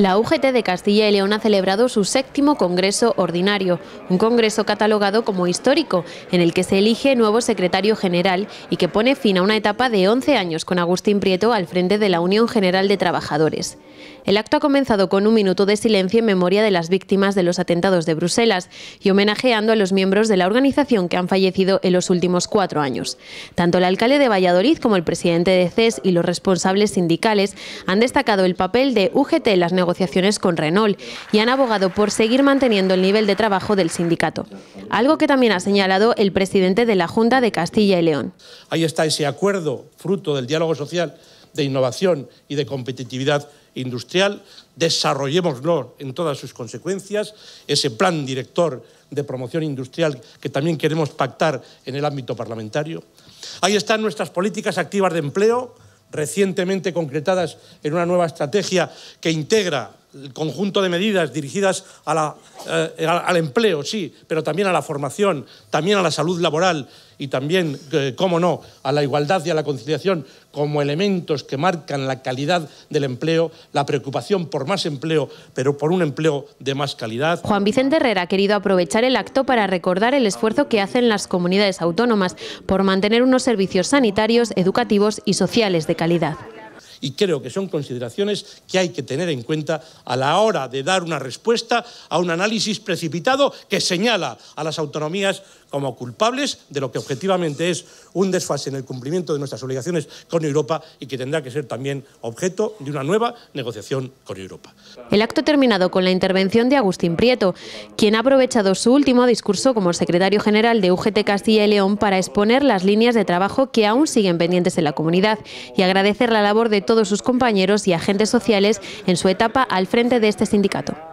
La UGT de Castilla y León ha celebrado su séptimo Congreso Ordinario, un congreso catalogado como histórico, en el que se elige nuevo secretario general y que pone fin a una etapa de 11 años con Agustín Prieto al frente de la Unión General de Trabajadores. El acto ha comenzado con un minuto de silencio en memoria de las víctimas de los atentados de Bruselas y homenajeando a los miembros de la organización que han fallecido en los últimos cuatro años. Tanto el alcalde de Valladolid como el presidente de CES y los responsables sindicales han destacado el papel de UGT en las negociaciones negociaciones con Renault y han abogado por seguir manteniendo el nivel de trabajo del sindicato, algo que también ha señalado el presidente de la Junta de Castilla y León. Ahí está ese acuerdo, fruto del diálogo social, de innovación y de competitividad industrial, desarrollémoslo en todas sus consecuencias, ese plan director de promoción industrial que también queremos pactar en el ámbito parlamentario. Ahí están nuestras políticas activas de empleo, recientemente concretadas en una nueva estrategia que integra el conjunto de medidas dirigidas eh, al empleo, sí, pero también a la formación, también a la salud laboral y también, eh, cómo no, a la igualdad y a la conciliación como elementos que marcan la calidad del empleo, la preocupación por más empleo, pero por un empleo de más calidad. Juan Vicente Herrera ha querido aprovechar el acto para recordar el esfuerzo que hacen las comunidades autónomas por mantener unos servicios sanitarios, educativos y sociales de calidad y creo que son consideraciones que hay que tener en cuenta a la hora de dar una respuesta a un análisis precipitado que señala a las autonomías como culpables de lo que objetivamente es un desfase en el cumplimiento de nuestras obligaciones con Europa y que tendrá que ser también objeto de una nueva negociación con Europa. El acto terminado con la intervención de Agustín Prieto, quien ha aprovechado su último discurso como secretario general de UGT Castilla y León para exponer las líneas de trabajo que aún siguen pendientes en la comunidad y agradecer la labor de todos sus compañeros y agentes sociales en su etapa al frente de este sindicato.